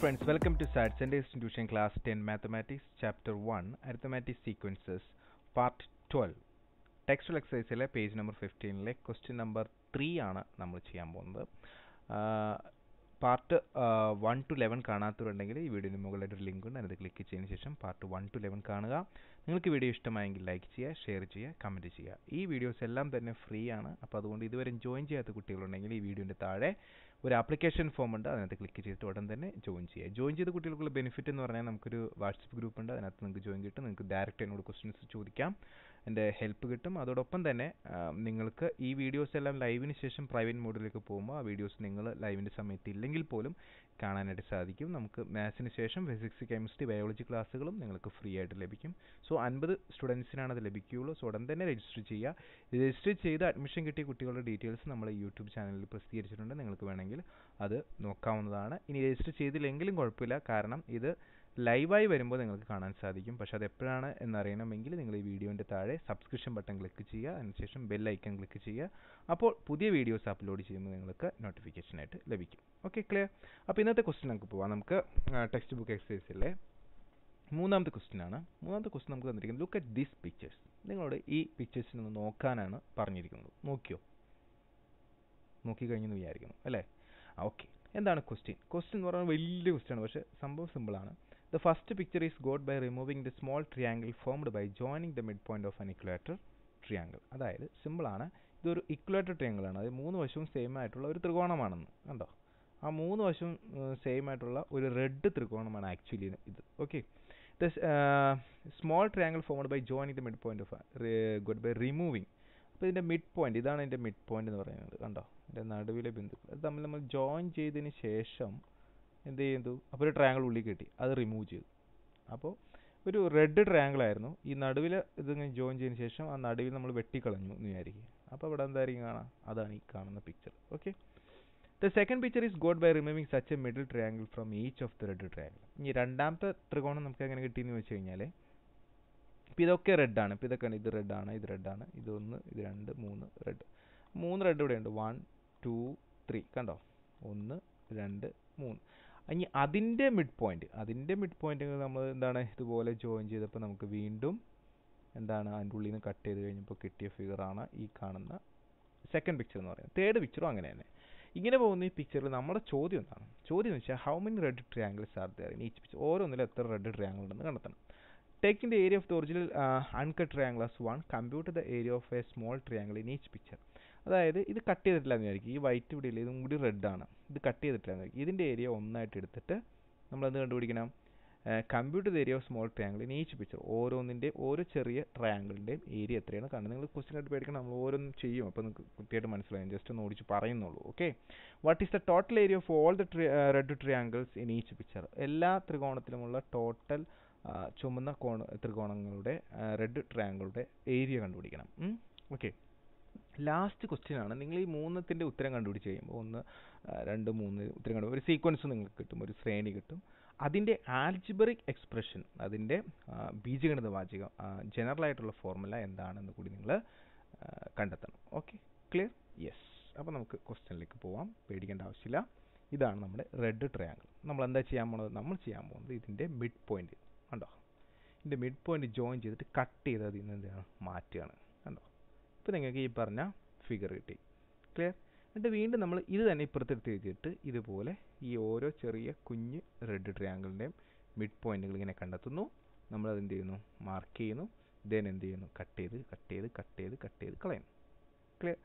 friends, welcome to SAT Sunday Institution Class 10 Mathematics Chapter 1 Arithmetic sequences part 12 textual എക്സസൈസിലെ page number ഫിഫ്റ്റീനിലെ question number three ആണ് നമ്മൾ ചെയ്യാൻ പോകുന്നത് പാർട്ട് വൺ ടു ലെവൻ കാണാത്തവരുണ്ടെങ്കിൽ ഈ വീഡിയോന് മുകളിലായിട്ട് ഒരു ലിങ്ക് ഉണ്ട് അതിൽ ക്ലിക്ക് ചെയ്തതിന് ശേഷം പാർട്ട് വൺ ടു ലെവൻ കാണുക നിങ്ങൾക്ക് വീഡിയോ ഇഷ്ടമായെങ്കിൽ ലൈക്ക് ചെയ്യുക ഷെയർ ചെയ്യുക കമൻറ്റ് ചെയ്യുക ഈ വീഡിയോസ് എല്ലാം തന്നെ ഫ്രീ ആണ് അപ്പോൾ അതുകൊണ്ട് ഇതുവരെ ജോയിൻ ചെയ്യാത്ത കുട്ടികളുണ്ടെങ്കിൽ ഈ വീഡിയോൻ്റെ താഴെ ഒരു ആപ്ലിക്കേഷൻ ഫോം ഉണ്ട് അതിനകത്ത് ക്ലിക്ക് ചെയ്തിട്ട് ഉടൻ തന്നെ ജോയിൻ ചെയ്യുക ജോയിൻ ചെയ്ത കുട്ടികൾക്കുള്ള ബെനിഫിറ്റ് എന്ന് പറഞ്ഞാൽ നമുക്കൊരു വാട്സപ്പ് ഗ്രൂപ്പ് ഉണ്ട് അതിനകത്ത് നിങ്ങൾക്ക് ജോയിൻ കിട്ടും നിങ്ങൾക്ക് ഡയറക്റ്റ് എന്നോട് ക്വസ്റ്റ്യൻസ് ചോദിക്കാം എൻ്റെ ഹെൽപ്പ് കിട്ടും അതോടൊപ്പം തന്നെ നിങ്ങൾക്ക് ഈ വീഡിയോസ് എല്ലാം ലൈവിന് ശേഷം പ്രൈവറ്റ് മോഡിലേക്ക് പോകുമ്പോൾ ആ വീഡിയോസ് നിങ്ങൾ ലൈവിൻ്റെ സമയത്ത് ഇല്ലെങ്കിൽ പോലും കാണാനായിട്ട് സാധിക്കും നമുക്ക് മാത്സിന് ശേഷം ഫിസിക്സ് കെമിസ്ട്രി ബയോളജി ക്ലാസ്സുകളും നിങ്ങൾക്ക് ഫ്രീ ആയിട്ട് ലഭിക്കും സോ അൻപത് സ്റ്റുഡൻസിനാണ് അത് ലഭിക്കുകയുള്ളൂ സോ ഉടൻ തന്നെ രജിസ്റ്റർ ചെയ്യുക രജിസ്റ്റർ ചെയ്ത് അഡ്മിഷൻ കിട്ടിയ കുട്ടികളുടെ ഡീറ്റെയിൽസ് നമ്മൾ യൂട്യൂബ് ചാനലിൽ പ്രസിദ്ധീകരിച്ചിട്ടുണ്ട് നിങ്ങൾക്ക് വേണമെങ്കിൽ അത് നോക്കാവുന്നതാണ് ഇനി രജിസ്റ്റർ ചെയ്തില്ലെങ്കിലും കുഴപ്പമില്ല കാരണം ഇത് ലൈവായി വരുമ്പോൾ നിങ്ങൾക്ക് കാണാൻ സാധിക്കും പക്ഷെ അത് എപ്പോഴാണ് എന്നറിയണമെങ്കിൽ നിങ്ങൾ ഈ വീഡിയോൻ്റെ താഴെ സബ്സ്ക്രിപ്ഷൻ ബട്ടൺ ക്ലിക്ക് ചെയ്യുക അതിനുശേഷം ബെൽ ഐക്കൺ ക്ലിക്ക് ചെയ്യുക അപ്പോൾ പുതിയ വീഡിയോസ് അപ്ലോഡ് ചെയ്യുമ്പോൾ നിങ്ങൾക്ക് നോട്ടിഫിക്കേഷനായിട്ട് ലഭിക്കും ഓക്കെ ക്ലിയർ അപ്പോൾ ഇന്നത്തെ ക്വസ്റ്റ്യൻ നമുക്ക് പോവാം നമുക്ക് ടെക്സ്റ്റ് ബുക്ക് എക്സസൈസിലെ മൂന്നാമത്തെ ക്വസ്റ്റ്യൻ ആണ് മൂന്നാമത്തെ ക്വസ്റ്റ്യൻ നമുക്ക് തന്നിരിക്കുന്നത് ലുക്ക് അറ്റ് ദീസ് പിക്ചേഴ്സ് നിങ്ങളോട് ഈ പിക്ചേഴ്സിനൊന്ന് നോക്കാനാണ് പറഞ്ഞിരിക്കുന്നത് നോക്കിയോ നോക്കിക്കഴിഞ്ഞെന്ന് വിചാരിക്കുന്നു അല്ലേ ഓക്കെ എന്താണ് ക്വസ്റ്റ്യൻ ക്വസ്റ്റ്യൻ എന്ന് പറയുന്നത് വലിയ ക്വസ്റ്റ്യൻ ആണ് പക്ഷേ സംഭവം സിമ്പിളാണ് The first picture is got by removing the small triangle formed by joining the midpoint of an equilateral triangle. അതായത് സിമ്പിളാണ് ഇതൊരു ഇക്വലേറ്റർ ട്രിയാങ്കിൾ ആണ് അതായത് മൂന്ന് വശവും സെയിം ആയിട്ടുള്ള ഒരു ത്രികോണമാണെന്ന് കണ്ടോ ആ മൂന്ന് വശവും സെയിം ആയിട്ടുള്ള ഒരു റെഡ് ത്രികോണമാണ് ആക്ച്വലി ഇത് okay the small triangle formed by joining the mid point of got by removing അപ്പോൾ ഇതിൻ്റെ മിഡ് പോയിന്റ് ഇതാണ് ഇതിൻ്റെ മിഡ് പോയിന്റ് എന്ന് പറയുന്നത് കണ്ടോ ഇതിൻ്റെ നടുവിലെ ബിന്ദു അത് തമ്മിൽ നമ്മൾ ജോയിൻ ചെയ്തതിന് ശേഷം എന്ത് ചെയ്തു അപ്പോൾ ഒരു ട്രയാങ്കിൾ ഉള്ളിൽ കിട്ടി അത് റിമൂവ് ചെയ്തു അപ്പോൾ ഒരു റെഡ് ട്രയാങ്കിൾ ആയിരുന്നു ഈ നടുവിൽ ഇതിങ്ങനെ ജോയിൻ ചെയ്തതിന് ശേഷം ആ നടുവിൽ നമ്മൾ വെട്ടിക്കളഞ്ഞു എന്ന് വിചാരിക്കുക അപ്പോൾ ഇവിടെ എന്തായിരിക്കും കാണാം അതാണ് ഈ കാണുന്ന picture okay the second picture is got by removing such a middle triangle from each of the red triangle ഇനി രണ്ടാമത്തെ ത്രികോണം നമുക്ക് എങ്ങനെ കിട്ടിയെന്ന് വെച്ച് കഴിഞ്ഞാൽ ഇപ്പം ഇതൊക്കെ റെഡാണ് ഇപ്പം ഇതൊക്കെ ഇത് റെഡാണ് ഇത് റെഡാണ് ഇതൊന്ന് ഇത് രണ്ട് മൂന്ന് റെഡ് മൂന്ന് റെഡ് ഇവിടെയുണ്ട് വൺ ടു ത്രീ കണ്ടോ ഒന്ന് രണ്ട് മൂന്ന് ഇനി അതിൻ്റെ മിഡ് പോയിൻ്റ് അതിൻ്റെ മിഡ് പോയിൻ്റ് നമ്മൾ എന്താണ് ഇതുപോലെ ജോയിൻ ചെയ്തപ്പോൾ നമുക്ക് വീണ്ടും എന്താണ് അതിൻ്റെ ഉള്ളിൽ നിന്ന് കട്ട് ചെയ്ത് കഴിഞ്ഞപ്പോൾ കിട്ടിയ ഫിഗറാണ് ഈ കാണുന്ന സെക്കൻഡ് പിക്ചർ എന്ന് പറയുന്നത് തേർഡ് പിക്ചറും അങ്ങനെ തന്നെ ഇങ്ങനെ പോകുന്ന ഈ പിക്ചറിൽ നമ്മുടെ ചോദ്യം എന്താണ് ചോദ്യം എന്ന് വെച്ചാൽ how many red triangles are there in each picture ഓരോന്നിലും എത്ര റെഡ് ട്രയാങ്കിൾ ഉണ്ടെന്ന് കണ്ടെത്തണം taking the area of the original uncut triangle as one computer the area of a small triangle in each picture അതായത് ഇത് കട്ട് ചെയ്തിട്ടില്ല എന്ന് വിചാരിക്കും ഈ വൈറ്റ് ഇവിടെ ഇല്ല ഇതും കൂടി റെഡാണ് ഇത് കട്ട് ചെയ്തിട്ടില്ല എന്ന് വിചാരിക്കും ഇതിൻ്റെ ഏരിയ ഒന്നായിട്ട് എടുത്തിട്ട് നമ്മളത് കണ്ടുപിടിക്കണം computer area of small triangle in each picture ഓരോന്നിൻ്റെ ഓരോ ചെറിയ ട്രയാങ്കിളിൻ്റെയും ഏരിയ എത്രയാണ് കാരണം നിങ്ങൾ ക്വസ്റ്റ്യൻ ആയിട്ട് പേടിക്കണം നമ്മൾ ഓരോന്നും ചെയ്യും അപ്പോൾ നിങ്ങൾക്ക് കൃത്യമായിട്ട് മനസ്സിലായി ജസ്റ്റ് ഒന്ന് ഓടിച്ച് പറയുന്നുള്ളൂ okay what is the total area of all the red triangles in each picture എല്ലാ ത്രികോണത്തിലുമുള്ള ടോട്ടൽ ചുമന്ന കോണ ത്രികോണങ്ങളുടെ റെഡ് ട്രയാങ്കിളുടെ ഏരിയ കണ്ടുപിടിക്കണം ഓക്കെ ലാസ്റ്റ് ക്വസ്റ്റ്യൻ ആണ് നിങ്ങൾ ഈ മൂന്നത്തിൻ്റെ ഉത്തരം കണ്ടുപിടിച്ച് കഴിയുമ്പോൾ ഒന്ന് രണ്ട് മൂന്ന് ഉത്തരം കണ്ടു ഒരു സീക്വൻസ് നിങ്ങൾക്ക് കിട്ടും ഒരു ശ്രേണി കിട്ടും അതിൻ്റെ ആൽജിബറിക് എക്സ്പ്രഷൻ അതിൻ്റെ ബീജഗണിത ജനറൽ ജനറലായിട്ടുള്ള ഫോർമുല എന്താണെന്ന് കൂടി നിങ്ങൾ കണ്ടെത്തണം ഓക്കെ ക്ലിയർ യെസ് അപ്പോൾ നമുക്ക് ക്വസ്റ്റ്യനിലേക്ക് പോവാം പേടിക്കേണ്ട ആവശ്യമില്ല ഇതാണ് നമ്മുടെ റെഡ് ട്രയാങ്കിൾ നമ്മൾ എന്താ ചെയ്യാൻ പോകുന്നത് നമ്മൾ ചെയ്യാൻ പോകുന്നത് ഇതിൻ്റെ മിഡ് പോയിൻ്റ് കണ്ടോ ഇതിൻ്റെ മിഡ് പോയിൻറ്റ് ജോയിൻ ചെയ്തിട്ട് കട്ട് ചെയ്ത് അതിൽ നിന്ന് മാറ്റുകയാണ് ഇപ്പോൾ നിങ്ങൾക്ക് ഈ പറഞ്ഞ ഫിഗർ കിട്ടി ക്ലിയർ എന്നിട്ട് വീണ്ടും നമ്മൾ ഇത് തന്നെ ഇപ്പുറത്തെടുത്ത് വെച്ചിട്ട് ഇതുപോലെ ഈ ഓരോ ചെറിയ കുഞ്ഞ് റെഡ് ട്രയാങ്കിളിൻ്റെയും മിഡ് പോയിന്റുകൾ ഇങ്ങനെ കണ്ടെത്തുന്നു നമ്മൾ അതെന്ത് ചെയ്യുന്നു മാർക്ക് ചെയ്യുന്നു ദെൻ എന്ത് ചെയ്യുന്നു കട്ട് ചെയ്ത് കട്ട് ചെയ്ത് കട്ട് ചെയ്ത് കട്ട് ചെയ്ത് കളയുന്നു ക്ലിയർ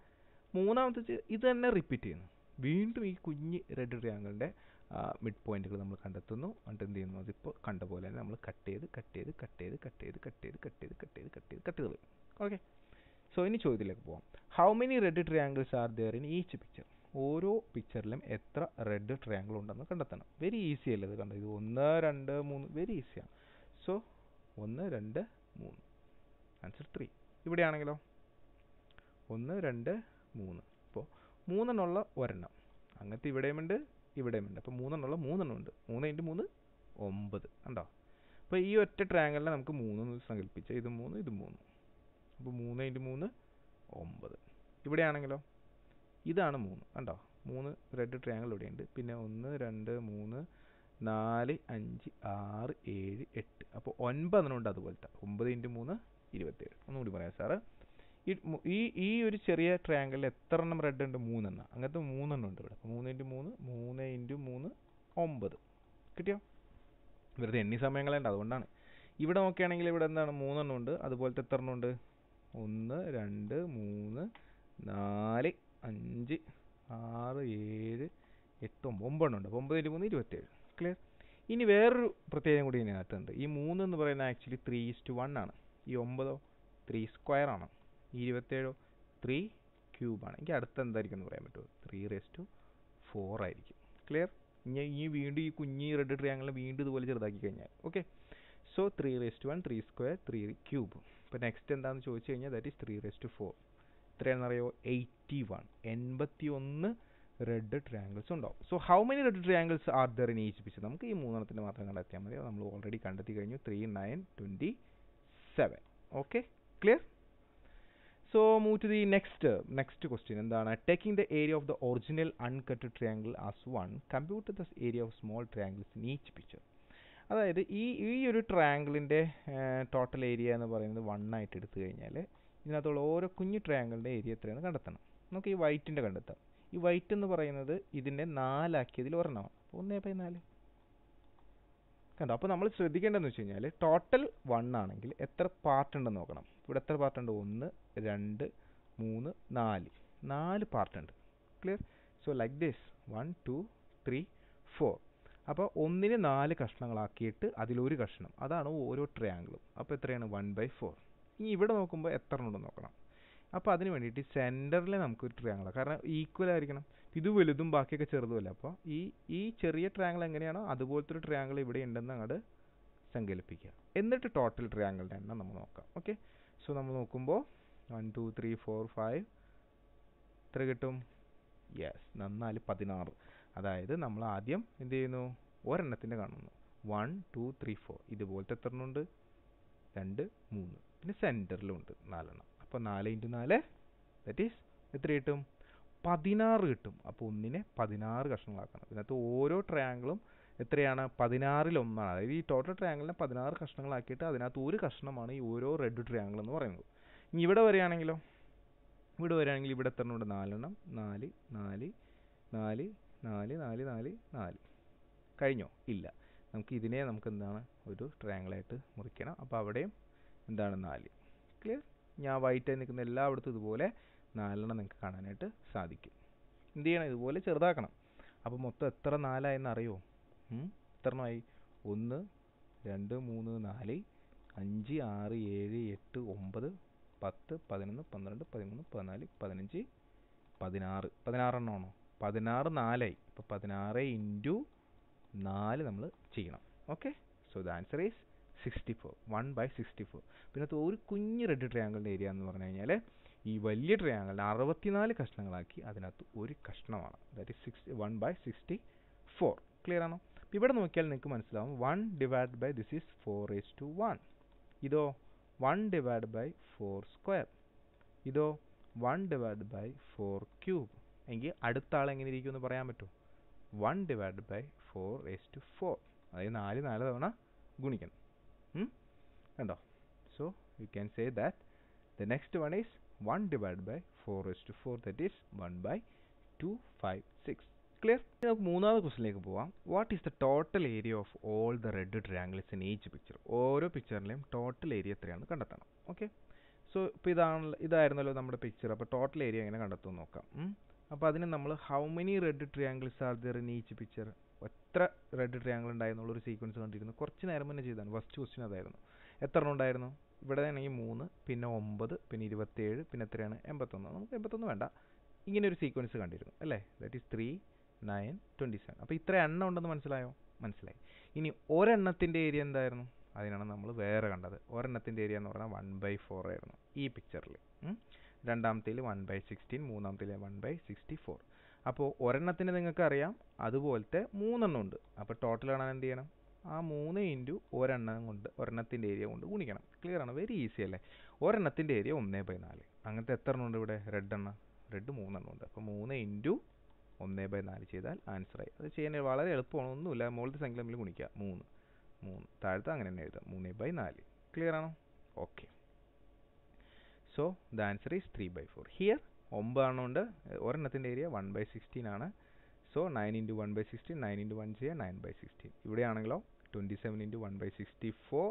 മൂന്നാമത്തെ ഇത് തന്നെ റിപ്പീറ്റ് ചെയ്യുന്നു വീണ്ടും ഈ കുഞ്ഞ് റെഡ് ട്രയാങ്കിളിൻ്റെ മിഡ് പോയിന്റുകൾ നമ്മൾ കണ്ടെത്തുന്നു എന്നിട്ട് എന്ത് ചെയ്യുന്നു അതിപ്പോൾ കണ്ട പോലെ തന്നെ നമ്മൾ കട്ട് ചെയ്ത് കട്ട് ചെയ്ത് കട്ട് ചെയ്ത് കട്ട് ചെയ്ത് കട്ട് ചെയ്ത് കട്ട് ചെയ്ത് കട്ട് ചെയ്ത് കട്ട് ചെയ്ത് കട്ട് ചെയ്ത് ചെയ്ത് ഓക്കെ സോ ഇനി ചോദ്യത്തിലേക്ക് പോവാം how many red triangles are there in each picture ഓരോ പിക്ചറിലും എത്ര റെഡ് ട്രയാങ്കിൾ ഉണ്ടെന്ന് കണ്ടെത്തണം വെരി ഈസി അല്ലേ ഇത് കണ്ടത് ഇത് ഒന്ന് രണ്ട് മൂന്ന് വെരി ഈസിയാണ് സോ ഒന്ന് രണ്ട് മൂന്ന് ആൻസർ ത്രീ ഇവിടെയാണെങ്കിലോ ഒന്ന് രണ്ട് മൂന്ന് അപ്പോൾ മൂന്നെണ്ണമുള്ള ഒരെണ്ണം അങ്ങനത്തെ ഇവിടെയുമുണ്ട് ഇവിടെയുമുണ്ട് അപ്പോൾ മൂന്നെണ്ണമുള്ള ഉണ്ട് മൂന്ന് ഇൻറ്റു മൂന്ന് ഒമ്പത് ഉണ്ടോ അപ്പോൾ ഈ ഒറ്റ ട്രയാങ്കിളിനെ നമുക്ക് മൂന്ന് സങ്കല്പിച്ച് ഇത് മൂന്ന് ഇത് മൂന്ന് അപ്പോൾ മൂന്ന് ഇൻറ്റു മൂന്ന് ഒമ്പത് ഇവിടെയാണെങ്കിലോ ഇതാണ് മൂന്ന് കണ്ടോ മൂന്ന് റെഡ് ട്രയാങ്കിൾ ഇവിടെയുണ്ട് പിന്നെ ഒന്ന് രണ്ട് മൂന്ന് നാല് അഞ്ച് ആറ് ഏഴ് എട്ട് അപ്പോൾ ഒൻപതെണ്ണമുണ്ട് അതുപോലത്തെ ഒമ്പത് ഇൻറ്റു മൂന്ന് ഇരുപത്തേഴ് ഒന്നുകൂടി പറയാം സാറ് ഈ ഈ ഒരു ചെറിയ ട്രയാങ്കിളിൽ എത്ര എണ്ണം റെഡ് ഉണ്ട് മൂന്നെണ്ണം അങ്ങനത്തെ മൂന്നെണ്ണം ഉണ്ട് ഇവിടെ മൂന്ന് ഇൻറ്റു മൂന്ന് മൂന്ന് ഇൻറ്റു മൂന്ന് ഒമ്പത് കിട്ടിയോ വെറുതെ എണ്ണി സമയങ്ങളുണ്ട് അതുകൊണ്ടാണ് ഇവിടെ നോക്കുകയാണെങ്കിൽ ഇവിടെ എന്താണ് മൂന്നെണ്ണം ഉണ്ട് അതുപോലത്തെ എത്ര എണ്ണം ഉണ്ട് ഒന്ന് രണ്ട് മൂന്ന് നാല് അഞ്ച് ആറ് ഏഴ് എട്ട് ഒമ്പത് ഒമ്പതെണ്ണമുണ്ട് അപ്പോൾ ഒമ്പതിൽ മൂന്ന് ഇരുപത്തേഴ് ക്ലിയർ ഇനി വേറൊരു പ്രത്യേകം കൂടി ഇതിനകത്തുണ്ട് ഈ മൂന്ന് എന്ന് പറയുന്നത് ആക്ച്വലി ത്രീ ഈസ്റ്റ് വൺ ആണ് ഈ ഒമ്പതോ ത്രീ സ്ക്വയർ ആണ് ഇരുപത്തേഴോ ത്രീ ക്യൂബാണ് എനിക്ക് അടുത്ത് എന്തായിരിക്കും എന്ന് പറയാൻ പറ്റുമോ ത്രീ റേസ് ടു ഫോർ ആയിരിക്കും ക്ലിയർ ഇനി ഈ വീണ്ടും ഈ കുഞ്ഞി റെഡ് ട്രിയാങ്കിൾ വീണ്ടും ഇതുപോലെ ചെറുതാക്കി കഴിഞ്ഞാൽ okay so three raise to one three square three cube ഇപ്പോൾ നെക്സ്റ്റ് എന്താണെന്ന് ചോദിച്ചു കഴിഞ്ഞാൽ that is three raised four ഇത്രയാണെന്ന് അറിയോ എയ്റ്റി വൺ എൺപത്തി ഒന്ന് റെഡ് ട്രയാങ്കിൾസ് ഉണ്ടാവും so how many red triangles are there in each picture നമുക്ക് ഈ മൂന്നെണ്ണത്തിന് മാത്രം കണ്ടെത്തിയാൽ മതി നമ്മൾ ഓൾറെഡി കണ്ടെത്തി കഴിഞ്ഞു three nine twenty seven okay clear so move to the next next question എന്താണ് taking the area of the original uncut triangle as one computer the area of small triangles in each picture അതായത് ഈ ഈ ഒരു ട്രയാങ്കിളിൻ്റെ total area എന്ന് പറയുന്നത് one ആയിട്ട് എടുത്തു കഴിഞ്ഞാൽ ഇതിനകത്തുള്ള ഓരോ കുഞ്ഞു ട്രയാങ്കിളിൻ്റെ ഏരിയ എത്രയാണ് കണ്ടെത്തണം നമുക്ക് ഈ വൈറ്റിൻ്റെ കണ്ടെത്താം ഈ വൈറ്റ് എന്ന് പറയുന്നത് ഇതിൻ്റെ നാലാക്കിയതിൽ ഒരെണ്ണമാണ് അപ്പോൾ ഒന്നേ ബൈ നാല് കണ്ടോ അപ്പോൾ നമ്മൾ ശ്രദ്ധിക്കേണ്ടതെന്ന് വെച്ച് കഴിഞ്ഞാൽ ടോട്ടൽ വൺ ആണെങ്കിൽ എത്ര പാർട്ട് ഉണ്ടെന്ന് നോക്കണം ഇവിടെ എത്ര പാർട്ട് ഉണ്ട് ഒന്ന് രണ്ട് മൂന്ന് നാല് നാല് പാർട്ട് ഉണ്ട് clear so like this one two three four അപ്പോൾ ഒന്നിന് നാല് കഷ്ണങ്ങളാക്കിയിട്ട് അതിലൊരു കഷ്ണം അതാണ് ഓരോ ട്രയാങ്കിളും അപ്പോൾ എത്രയാണ് വൺ ബൈ ഫോർ ഇനി ഇവിടെ നോക്കുമ്പോൾ എത്ര ഉണ്ടെന്ന് നോക്കണം അപ്പോൾ അതിന് വേണ്ടിയിട്ട് സെൻറ്ററിൽ നമുക്ക് ഒരു ട്രയാങ്കിൾ കാരണം ഈക്വൽ ആയിരിക്കണം ഇത് വലുതും ബാക്കിയൊക്കെ ചെറുതുമല്ല അപ്പോൾ ഈ ഈ ചെറിയ ട്രയാങ്കിൾ എങ്ങനെയാണോ അതുപോലത്തെ ഒരു ട്രയാങ്കിൾ ഇവിടെ ഉണ്ടെന്ന് അങ്ങോട്ട് സങ്കല്പിക്കുക എന്നിട്ട് ടോട്ടൽ ട്രയാങ്കിളിൻ്റെ എണ്ണം നമ്മൾ നോക്കാം ഓക്കെ സോ നമ്മൾ നോക്കുമ്പോൾ one two three four five എത്ര കിട്ടും യെസ് നന്നാല് പതിനാറ് അതായത് നമ്മൾ ആദ്യം എന്ത് ചെയ്യുന്നു ഒരെണ്ണത്തിൻ്റെ കാണുന്നു വൺ ടു ത്രീ ഫോർ ഇതുപോലത്തെ എത്ര ഉണ്ട് രണ്ട് മൂന്ന് പിന്നെ സെൻറ്ററിലുണ്ട് നാലെണ്ണം അപ്പോൾ നാല് ഇൻറ്റു നാല് ദറ്റ് ഈസ് എത്ര കിട്ടും പതിനാറ് കിട്ടും അപ്പോൾ ഒന്നിനെ പതിനാറ് കഷ്ണങ്ങളാക്കണം ഇതിനകത്ത് ഓരോ ട്രയാങ്കിളും എത്രയാണ് പതിനാറിലൊന്നാണ് ഒന്നാണ് അതായത് ഈ ടോട്ടൽ ട്രയാങ്കിളിനെ പതിനാറ് കഷ്ണങ്ങളാക്കിയിട്ട് അതിനകത്ത് ഒരു കഷ്ണമാണ് ഈ ഓരോ റെഡ് ട്രയാങ്കിൾ എന്ന് പറയുന്നത് ഇനി ഇവിടെ വരികയാണെങ്കിലോ ഇവിടെ വരികയാണെങ്കിൽ ഇവിടെ എത്ര ഉണ്ട് നാലെണ്ണം നാല് നാല് നാല് നാല് നാല് നാല് നാല് കഴിഞ്ഞോ ഇല്ല നമുക്ക് ഇതിനെ നമുക്ക് എന്താണ് ഒരു ട്രയാങ്കിളായിട്ട് മുറിക്കണം അപ്പോൾ അവിടെയും എന്താണ് നാല് ക്ലിയർ ഞാൻ വൈറ്റായി നിൽക്കുന്ന എല്ലായിടത്തും ഇതുപോലെ നാലെണ്ണം നിങ്ങൾക്ക് കാണാനായിട്ട് സാധിക്കും എന്ത് ചെയ്യണം ഇതുപോലെ ചെറുതാക്കണം അപ്പോൾ മൊത്തം എത്ര നാലായെന്ന് അറിയോ എത്രണ്ണമായി ഒന്ന് രണ്ട് മൂന്ന് നാല് അഞ്ച് ആറ് ഏഴ് എട്ട് ഒമ്പത് പത്ത് പതിനൊന്ന് പന്ത്രണ്ട് പതിമൂന്ന് പതിനാല് പതിനഞ്ച് പതിനാറ് പതിനാറെണ്ണമാണോ പതിനാറ് നാലായി അപ്പോൾ പതിനാറ് ഇൻറ്റു നാല് നമ്മൾ ചെയ്യണം okay so the answer is sixty four one by sixty four പിന്നെ അത് ഒരു കുഞ്ഞ് റെഡ് ട്രയാങ്കിളിൻ്റെ ഏരിയ എന്ന് പറഞ്ഞു കഴിഞ്ഞാൽ ഈ വലിയ ട്രയാങ്കിളിനെ അറുപത്തിനാല് കഷ്ണങ്ങളാക്കി അതിനകത്ത് ഒരു കഷ്ണമാണ് that is sixty one by sixty four clear ആണോ അപ്പോൾ ഇവിടെ നോക്കിയാൽ നിങ്ങൾക്ക് മനസ്സിലാവും one divide by this is four is two one ഇതോ one divide by four square ഇതോ one divide by four cube എങ്കിൽ അടുത്ത ആൾ എങ്ങനെ ഇരിക്കുമെന്ന് പറയാൻ പറ്റുമോ one divide by four s to four അതായത് നാല് നാല് തവണ ഗുണിക്കണം കണ്ടോ so you can say that the next one is one divide by four s to four that is one by two five six clear നമുക്ക് മൂന്നാമത് ക്വസ്റ്റിലേക്ക് പോവാം what is the total area of all the red triangles in each picture ഓരോ പിക്ചറിലെയും total area എത്രയാണെന്ന് കണ്ടെത്തണം okay so ഇപ്പോൾ ഇതാണ് ഇതായിരുന്നല്ലോ നമ്മുടെ പിക്ചർ അപ്പോൾ ടോട്ടൽ ഏരിയ എങ്ങനെ കണ്ടെത്തുമെന്ന് നോക്കാം അപ്പോൾ അതിന് നമ്മൾ how many red triangles are there in each picture എത്ര റെഡ് ട്രിയാങ്കിൾ ഉണ്ടായിരുന്നുള്ള ഒരു സീക്വൻസ് കണ്ടിരുന്നു കുറച്ച് നേരം മുന്നേ ചെയ്താണ് ഫസ്റ്റ് ക്വസ്റ്റ്യൻ അതായിരുന്നു എത്ര എണ്ണം ഉണ്ടായിരുന്നു ഇവിടെ ആണെങ്കിൽ മൂന്ന് പിന്നെ ഒമ്പത് പിന്നെ ഇരുപത്തേഴ് പിന്നെ എത്രയാണ് എൺപത്തൊന്ന് നമുക്ക് എൺപത്തൊന്ന് വേണ്ട ഇങ്ങനെ ഒരു സീക്വൻസ് കണ്ടിരുന്നു അല്ലേ that is three nine twenty seven അപ്പോൾ ഇത്ര എണ്ണം ഉണ്ടെന്ന് മനസ്സിലായോ മനസ്സിലായി ഇനി ഒരെണ്ണത്തിൻ്റെ ഏരിയ എന്തായിരുന്നു അതിനാണ് നമ്മൾ വേറെ കണ്ടത് ഒരെണ്ണത്തിൻ്റെ ഏരിയ എന്ന് പറഞ്ഞാൽ വൺ ബൈ ഫോർ ആയിരുന്നു ഈ പിക്ചറിൽ രണ്ടാമത്തേൽ വൺ ബൈ സിക്സ്റ്റീൻ മൂന്നാമത്തേൽ വൺ ബൈ സിക്സ്റ്റി ഫോർ അപ്പോൾ ഒരെണ്ണത്തിന് നിങ്ങൾക്കറിയാം അതുപോലത്തെ മൂന്നെണ്ണം ഉണ്ട് അപ്പോൾ ടോട്ടൽ കാണാൻ എന്ത് ചെയ്യണം ആ മൂന്ന് ഇൻറ്റു ഒരെണ്ണം കൊണ്ട് ഒരെണ്ണത്തിൻ്റെ ഏരിയ കൊണ്ട് ഗുണിക്കണം ക്ലിയർ ആണ് വെരി ഈസി അല്ലേ ഒരെണ്ണത്തിൻ്റെ ഏരിയ ഒന്നേ ബൈ നാല് അങ്ങനത്തെ എത്ര എണ്ണം ഉണ്ട് ഇവിടെ റെഡ് എണ്ണ റെഡ് മൂന്നെണ്ണം ഉണ്ട് അപ്പോൾ മൂന്ന് ഇൻറ്റു ഒന്നേ ബൈ നാല് ചെയ്താൽ ആൻസറായി അത് ചെയ്യാൻ വളരെ എളുപ്പമാണ് ഒന്നുമില്ല മുകളിലത്തെ സംഖ്യ തമ്മിൽ ഗുണിക്കുക മൂന്ന് മൂന്ന് താഴത്തെ അങ്ങനെ തന്നെ എഴുതാം മൂന്ന് ബൈ നാല് ക്ലിയർ ആണോ okay so the answer is three by four here ഒമ്പത് ഒമ്പതാണോണ്ട് ഒരെണ്ണത്തിൻ്റെ ഏരിയ വൺ ബൈ സിക്സ്റ്റീൻ ആണ് so nine into one by sixteen nine into one ചെയ്യുക നയൻ ബൈ സിക്സ്റ്റീൻ ഇവിടെയാണെങ്കിലോ twenty seven into one by sixty four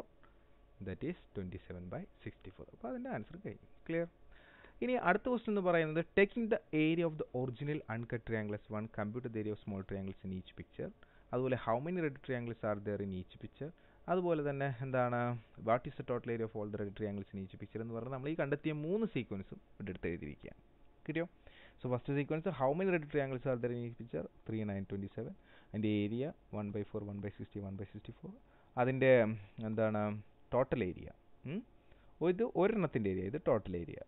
that is twenty seven by sixty four അപ്പോൾ അതിൻ്റെ answer കഴിഞ്ഞു clear ഇനി അടുത്ത question എന്ന് പറയുന്നത് taking the area of the original uncut triangles one computer the area of small triangles in each picture അതുപോലെ how many red triangles are there in each picture അതുപോലെ തന്നെ എന്താണ് what is the total area of all the red triangles in each picture എന്ന് പറഞ്ഞാൽ നമ്മൾ ഈ കണ്ടെത്തിയ മൂന്ന് സീക്വൻസും ഇവിടെ എടുത്ത് എഴുതിയിരിക്കുകയാണ് കിട്ടിയോ so first sequence how many red triangles are there in ഈ picture three nine twenty seven അതിൻ്റെ area one by four one by sixty one by sixty four അതിൻ്റെ എന്താണ് ടോട്ടൽ ഏരിയ ഇത് ഒരെണ്ണത്തിൻ്റെ ഏരിയ ഇത് ടോട്ടൽ ഏരിയ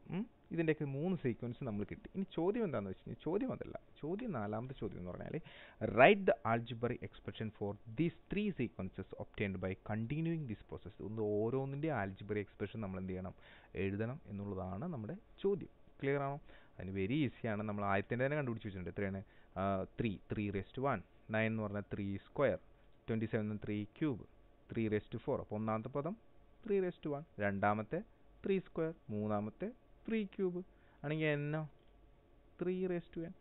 ഇതിൻ്റെയൊക്കെ മൂന്ന് sequence നമ്മൾ കിട്ടി ഇനി ചോദ്യം എന്താണെന്ന് വെച്ച് കഴിഞ്ഞാൽ ചോദ്യം അതല്ല ചോദ്യം നാലാമത്തെ ചോദ്യം എന്ന് പറഞ്ഞാൽ write the algebraic expression for these three sequences obtained by continuing these process ഒന്ന് ഓരോന്നിൻ്റെ ആൾജിബറി എക്സ്പ്രഷൻ നമ്മൾ എന്ത് ചെയ്യണം എഴുതണം എന്നുള്ളതാണ് നമ്മുടെ ചോദ്യം ക്ലിയർ ആണോ അതിന് വെരി ഈസിയാണ് നമ്മൾ ആദ്യത്തിൻ്റെ തന്നെ കണ്ടുപിടിച്ച് വെച്ചിട്ടുണ്ട് എത്രയാണ് three three raised one nine എന്ന് പറഞ്ഞാൽ three square twenty seven three cube three raised four അപ്പോൾ ഒന്നാമത്തെ പദം ത്രീ റെസ്റ്റ് വൺ രണ്ടാമത്തെ ത്രീ സ്ക്വയർ മൂന്നാമത്തെ ത്രീ ക്യൂബ് ആണെങ്കിൽ എന്നോ three raise to n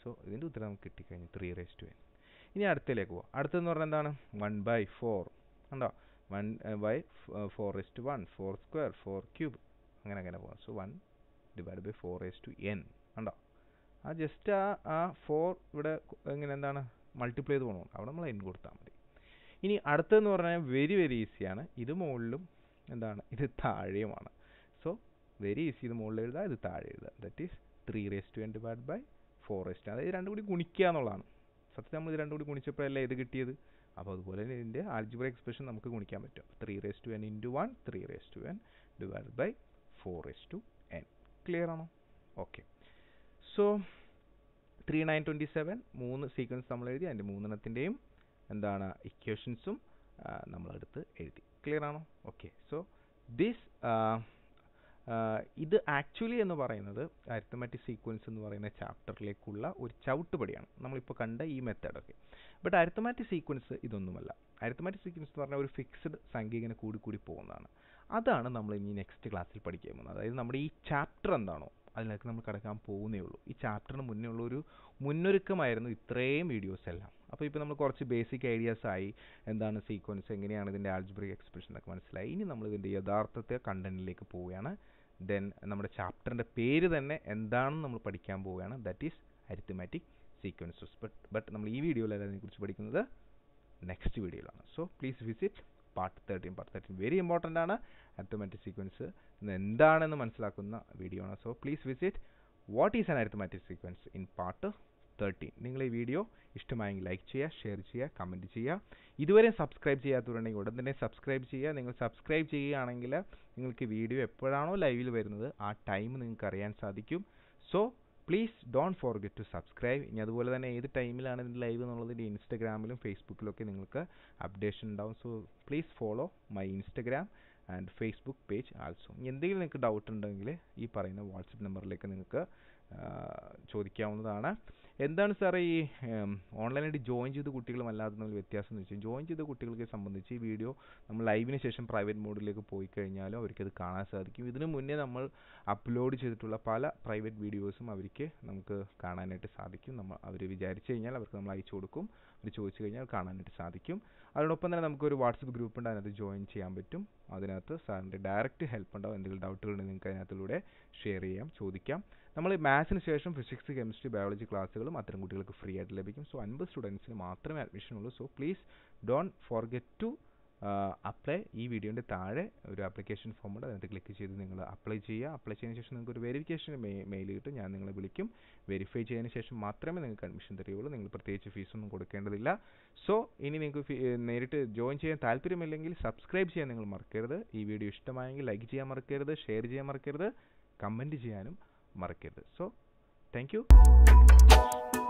so ഇതിൻ്റെ ഉത്തരം നമുക്ക് കിട്ടിക്കഴിഞ്ഞു ത്രീ റേസ് ടു എൻ ഇനി അടുത്തതിലേക്ക് പോകാം അടുത്തെന്ന് പറഞ്ഞാൽ എന്താണ് വൺ ബൈ ഫോർ ഉണ്ടോ one by four raise to one four square four cube അങ്ങനെ അങ്ങനെ പോകാം so one divide by four raise to n ഉണ്ടോ ആ ജസ്റ്റ് ആ ആ ഫോർ ഇവിടെ ഇങ്ങനെ എന്താണ് മൾട്ടിപ്ലൈ ചെയ്ത് പോകണം അവിടെ നമ്മൾ എൻ കൊടുത്താൽ മതി ഇനി അടുത്തതെന്ന് പറഞ്ഞാൽ വെരി വെരി ഈസിയാണ് ഇത് മുകളിലും എന്താണ് ഇത് താഴെയുമാണ് വെരി ഈസി ഇത് മുകളിൽ എഴുതുക ഇത് താഴെ എഴുതുക that is three raise to n divide by four raise to അതായത് രണ്ടും കൂടി ഗുണിക്കുക എന്നുള്ളതാണ് സത്യം നമ്മൾ ഇത് രണ്ടും കൂടി ഗുണിച്ചപ്പോഴല്ലേ ഇത് കിട്ടിയത് അപ്പോൾ അതുപോലെ തന്നെ ഇതിൻ്റെ ആൽജിബ്ര എക്സ്പ്രഷൻ നമുക്ക് ഗുണിക്കാൻ പറ്റും three raise to n into one three raise to n divide by four raise to n clear ആണോ okay so three nine twenty seven മൂന്ന് സീക്വൻസ് നമ്മൾ എഴുതി അതിൻ്റെ മൂന്നെണ്ണത്തിൻ്റെയും എന്താണ് ഇക്വേഷൻസും നമ്മളെടുത്ത് എഴുതി ക്ലിയർ ആണോ ഓക്കെ സോ ദിസ് ഇത് ആക്ച്വലി എന്ന് പറയുന്നത് അരിത്തമാറ്റിക് സീക്വൻസ് എന്ന് പറയുന്ന ചാപ്റ്ററിലേക്കുള്ള ഒരു ചവിട്ടുപടിയാണ് നമ്മളിപ്പോൾ കണ്ട ഈ മെത്തേഡൊക്കെ ബട്ട് അരിത്തമാറ്റിക് സീക്വൻസ് ഇതൊന്നുമല്ല അരിത്തമാറ്റിക് സീക്വൻസ് എന്ന് പറഞ്ഞാൽ ഒരു ഫിക്സ്ഡ് സംഖ്യ ഇങ്ങനെ കൂടി കൂടി പോകുന്നതാണ് അതാണ് നമ്മൾ ഇനി നെക്സ്റ്റ് ക്ലാസ്സിൽ പഠിക്കാൻ പോകുന്നത് അതായത് നമ്മുടെ ഈ ചാപ്റ്റർ എന്താണോ അതിനകത്ത് നമ്മൾ കിടക്കാൻ പോകുന്നേ ഉള്ളൂ ഈ ചാപ്റ്ററിന് മുന്നേ ഉള്ള ഒരു മുന്നൊരുക്കമായിരുന്നു ഇത്രയും വീഡിയോസ് എല്ലാം അപ്പോൾ ഇപ്പോൾ നമ്മൾ കുറച്ച് ബേസിക് ഐഡിയാസ് ആയി എന്താണ് സീക്വൻസ് എങ്ങനെയാണ് ഇതിൻ്റെ ആൽജിബ്രിക് എന്നൊക്കെ മനസ്സിലായി ഇനി നമ്മൾ ഇതിൻ്റെ യഥാർത്ഥത്തെ കണ്ടന്റിലേക്ക് പോവുകയാണ് ദെൻ നമ്മുടെ ചാപ്റ്ററിൻ്റെ പേര് തന്നെ എന്താണെന്ന് നമ്മൾ പഠിക്കാൻ പോവുകയാണ് that is arithmetic sequences but but നമ്മൾ ഈ വീഡിയോയിലല്ല അതിനെക്കുറിച്ച് പഠിക്കുന്നത് നെക്സ്റ്റ് വീഡിയോയിലാണ് so please visit part thirteen part thirteen very important ആണ് അരിത്തമാറ്റിക് സീക്വൻസ് എന്താണെന്ന് മനസ്സിലാക്കുന്ന വീഡിയോ ആണ് so please visit what is an arithmetic sequence in part thirteen നിങ്ങൾ ഈ വീഡിയോ ഇഷ്ടമായെങ്കിൽ ലൈക്ക് ചെയ്യുക ഷെയർ ചെയ്യുക കമൻറ്റ് ചെയ്യുക ഇതുവരെ സബ്സ്ക്രൈബ് ചെയ്യാത്തവരുണ്ടെങ്കിൽ ഉടൻ തന്നെ സബ്സ്ക്രൈബ് ചെയ്യുക നിങ്ങൾ സബ്സ്ക്രൈബ് ചെയ്യുകയാണെങ്കിൽ നിങ്ങൾക്ക് വീഡിയോ എപ്പോഴാണോ ലൈവിൽ വരുന്നത് ആ ടൈം നിങ്ങൾക്ക് അറിയാൻ സാധിക്കും so please don't forget to subscribe ഇനി അതുപോലെ തന്നെ ഏത് ടൈമിലാണ് ഇതിൻ്റെ ലൈവ് എന്നുള്ളതിൻ്റെ ഇൻസ്റ്റഗ്രാമിലും ഫേസ്ബുക്കിലൊക്കെ നിങ്ങൾക്ക് അപ്ഡേഷൻ ഉണ്ടാവും so please follow my Instagram and Facebook page also എന്തെങ്കിലും നിങ്ങൾക്ക് ഡൗട്ട് ഉണ്ടെങ്കിൽ ഈ പറയുന്ന വാട്സപ്പ് നമ്പറിലേക്ക് നിങ്ങൾക്ക് ചോദിക്കാവുന്നതാണ് എന്താണ് സാറേ ഈ ഓൺലൈനായിട്ട് ജോയിൻ ചെയ്ത കുട്ടികളും അല്ലാതെ തമ്മിൽ വ്യത്യാസം എന്ന് വെച്ചാൽ ജോയിൻ ചെയ്ത കുട്ടികൾക്ക് സംബന്ധിച്ച് ഈ വീഡിയോ നമ്മൾ ലൈവിന് ശേഷം പ്രൈവറ്റ് മോഡിലേക്ക് പോയി കഴിഞ്ഞാലും അവർക്കത് കാണാൻ സാധിക്കും ഇതിനു മുന്നേ നമ്മൾ അപ്ലോഡ് ചെയ്തിട്ടുള്ള പല പ്രൈവറ്റ് വീഡിയോസും അവർക്ക് നമുക്ക് കാണാനായിട്ട് സാധിക്കും നമ്മൾ അവർ വിചാരിച്ചു കഴിഞ്ഞാൽ അവർക്ക് നമ്മൾ അയച്ചു കൊടുക്കും അവർ ചോദിച്ചു കഴിഞ്ഞാൽ കാണാനായിട്ട് സാധിക്കും അതോടൊപ്പം തന്നെ നമുക്കൊരു വാട്സപ്പ് ഗ്രൂപ്പ് ഉണ്ട് അതിനകത്ത് ജോയിൻ ചെയ്യാൻ പറ്റും അതിനകത്ത് സാറിൻ്റെ ഡയറക്റ്റ് ഹെൽപ്പ് ഉണ്ടാവും എന്തെങ്കിലും ഡൗട്ടുകൾ നിങ്ങൾക്ക് അതിനകത്തിലൂടെ ഷെയർ ചെയ്യാം ചോദിക്കാം നമ്മൾ മാത്സിന് ശേഷം ഫിസിക്സ് കെമിസ്ട്രി ബയോളജി ക്ലാസ്സുകളും അത്തരം കുട്ടികൾക്ക് ഫ്രീ ആയിട്ട് ലഭിക്കും സോ അൻപത് സ്റ്റുഡൻസിന് മാത്രമേ അഡ്മിഷൻ ഉള്ളൂ so please don't forget to apply ഈ വീഡിയോൻ്റെ താഴെ ഒരു ആപ്ലിക്കേഷൻ ഫോം ഉണ്ട് അതിനകത്ത് ക്ലിക്ക് ചെയ്ത് നിങ്ങൾ അപ്ലൈ ചെയ്യുക അപ്ലൈ ചെയ്തതിന് ശേഷം നിങ്ങൾക്ക് ഒരു വെരിഫിക്കേഷൻ മെയിൽ കിട്ടും ഞാൻ നിങ്ങളെ വിളിക്കും വെരിഫൈ ചെയ്തതിന് ശേഷം മാത്രമേ നിങ്ങൾക്ക് അഡ്മിഷൻ തരികയുള്ളൂ നിങ്ങൾ പ്രത്യേകിച്ച് ഫീസൊന്നും കൊടുക്കേണ്ടതില്ല സോ ഇനി നിങ്ങൾക്ക് നേരിട്ട് ജോയിൻ ചെയ്യാൻ താല്പര്യമില്ലെങ്കിൽ സബ്സ്ക്രൈബ് ചെയ്യാൻ നിങ്ങൾ മറക്കരുത് ഈ വീഡിയോ ഇഷ്ടമായെങ്കിൽ ലൈക്ക് ചെയ്യാൻ മറക്കരുത് ഷെയർ ചെയ്യാൻ മറക്കരുത് കമൻറ്റ് ചെയ്യാനും മറക്കരുത് സോ താങ്ക്